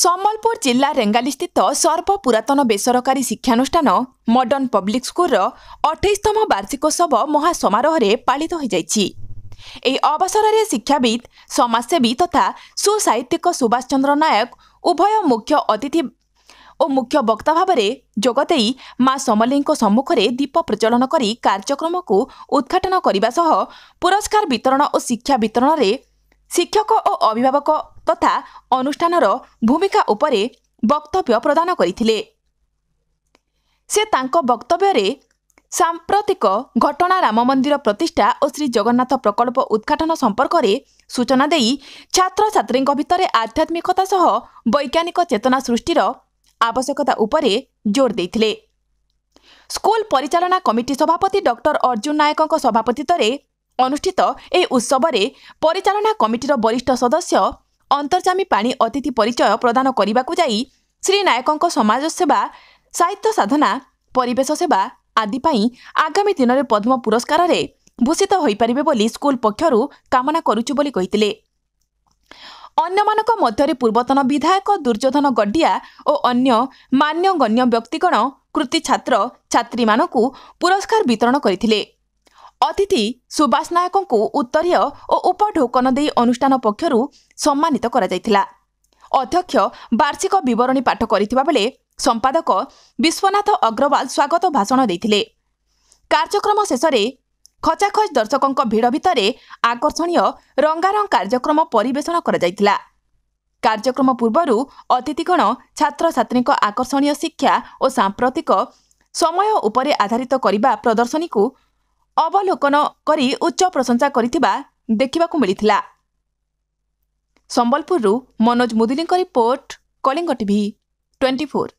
ସମ୍ବଲପୁର ଜିଲ୍ଲା ରେଙ୍ଗାଲିସ୍ଥିତ ସର୍ବପୁରାତନ ବେସରକାରୀ ଶିକ୍ଷାନୁଷ୍ଠାନ ମଡର୍ଣ୍ଣ ପବ୍ଲିକ୍ ସ୍କୁଲର ଅଠେଇଶତମ ବାର୍ଷିକୋତ୍ସବ ମହାସମାରୋହରେ ପାଳିତ ହୋଇଯାଇଛି ଏହି ଅବସରରେ ଶିକ୍ଷାବିତ୍ ସମାଜସେବୀ ତଥା ସୁସାହିତ୍ୟିକ ସୁଭାଷ ଚନ୍ଦ୍ର ନାୟକ ଉଭୟ ମୁଖ୍ୟ ଅତିଥି ଓ ମୁଖ୍ୟ ବକ୍ତା ଭାବରେ ଯୋଗଦେଇ ମା ସମଲିଙ୍କ ସମ୍ମୁଖରେ ଦୀପ ପ୍ରଜ୍ୱଳନ କରି କାର୍ଯ୍ୟକ୍ରମକୁ ଉଦ୍ଘାଟନ କରିବା ସହ ପୁରସ୍କାର ବିତରଣ ଓ ଶିକ୍ଷା ବିତରଣରେ ଶିକ୍ଷକ ଓ ଅଭିଭାବକ ତଥା ଅନୁଷ୍ଠାନର ଭୂମିକା ଉପରେ ବକ୍ତବ୍ୟ ପ୍ରଦାନ କରିଥିଲେ ସେ ତାଙ୍କ ବକ୍ତବ୍ୟରେ ସାମ୍ପ୍ରତିକ ଘଟଣା ରାମ ମନ୍ଦିର ପ୍ରତିଷ୍ଠା ଓ ଶ୍ରୀ ଜଗନ୍ନାଥ ପ୍ରକଳ୍ପ ଉଦ୍ଘାଟନ ସମ୍ପର୍କରେ ସୂଚନା ଦେଇ ଛାତ୍ରଛାତ୍ରୀଙ୍କ ଭିତରେ ଆଧ୍ୟାତ୍ମିକତା ସହ ବୈଜ୍ଞାନିକ ଚେତନା ସୃଷ୍ଟିର ଆବଶ୍ୟକତା ଉପରେ ଜୋର ଦେଇଥିଲେ ସ୍କୁଲ ପରିଚାଳନା କମିଟି ସଭାପତି ଡକ୍ଟର ଅର୍ଜୁନ ନାୟକଙ୍କ ସଭାପତିତ୍ୱରେ ଅନୁଷ୍ଠିତ ଏହି ଉତ୍ସବରେ ପରିଚାଳନା କମିଟିର ବରିଷ୍ଠ ସଦସ୍ୟ ଅନ୍ତର୍ଜାମୀ ପାଣି ଅତିଥି ପରିଚୟ ପ୍ରଦାନ କରିବାକୁ ଯାଇ ଶ୍ରୀ ନାୟକଙ୍କ ସମାଜସେବା ସାହିତ୍ୟ ସାଧନା ପରିବେଶ ସେବା ଆଦି ପାଇଁ ଆଗାମୀ ଦିନରେ ପଦ୍ମ ପୁରସ୍କାରରେ ଭୂଷିତ ହୋଇପାରିବେ ବୋଲି ସ୍କୁଲ ପକ୍ଷରୁ କାମନା କରୁଛୁ ବୋଲି କହିଥିଲେ ଅନ୍ୟମାନଙ୍କ ମଧ୍ୟରେ ପୂର୍ବତନ ବିଧାୟକ ଦୁର୍ଯ୍ୟୋଧନ ଗଡ଼ିଆ ଓ ଅନ୍ୟ ମାନ୍ୟଗଣ୍ୟ ବ୍ୟକ୍ତିଗଣ କୃତି ଛାତ୍ର ଛାତ୍ରୀମାନଙ୍କୁ ପୁରସ୍କାର ବିତରଣ କରିଥିଲେ ଅତିଥି ସୁବାସ ନାୟକଙ୍କୁ ଉତ୍ତରୀୟ ଓ ଉପଢୌକନ ଦେଇ ଅନୁଷ୍ଠାନ ପକ୍ଷରୁ ସମ୍ମାନିତ କରାଯାଇଥିଲା ଅଧ୍ୟକ୍ଷ ବାର୍ଷିକ ବିବରଣୀ ପାଠ କରିଥିବାବେଳେ ସମ୍ପାଦକ ବିଶ୍ୱନାଥ ଅଗ୍ରୱାଲ ସ୍ୱାଗତ ଭାଷଣ ଦେଇଥିଲେ କାର୍ଯ୍ୟକ୍ରମ ଶେଷରେ ଖଚାଖଚ ଦର୍ଶକଙ୍କ ଭିଡ଼ ଭିତରେ ଆକର୍ଷଣୀୟ ରଙ୍ଗାରଙ୍ଗ କାର୍ଯ୍ୟକ୍ରମ ପରିବେଷଣ କରାଯାଇଥିଲା କାର୍ଯ୍ୟକ୍ରମ ପୂର୍ବରୁ ଅତିଥିଗଣ ଛାତ୍ରଛାତ୍ରୀଙ୍କ ଆକର୍ଷଣୀୟ ଶିକ୍ଷା ଓ ସାମ୍ପ୍ରତିକ ସମୟ ଉପରେ ଆଧାରିତ କରିବା ପ୍ରଦର୍ଶନୀକୁ ଅବଲୋକନ କରି ଉଚ୍ଚ ପ୍ରଶଂସା କରିଥିବା ଦେଖିବାକୁ ମିଳିଥିଲା ସମ୍ବଲପୁରରୁ ମନୋଜ ମୁଦୁଲିଙ୍କ report Kalinga TV twenty four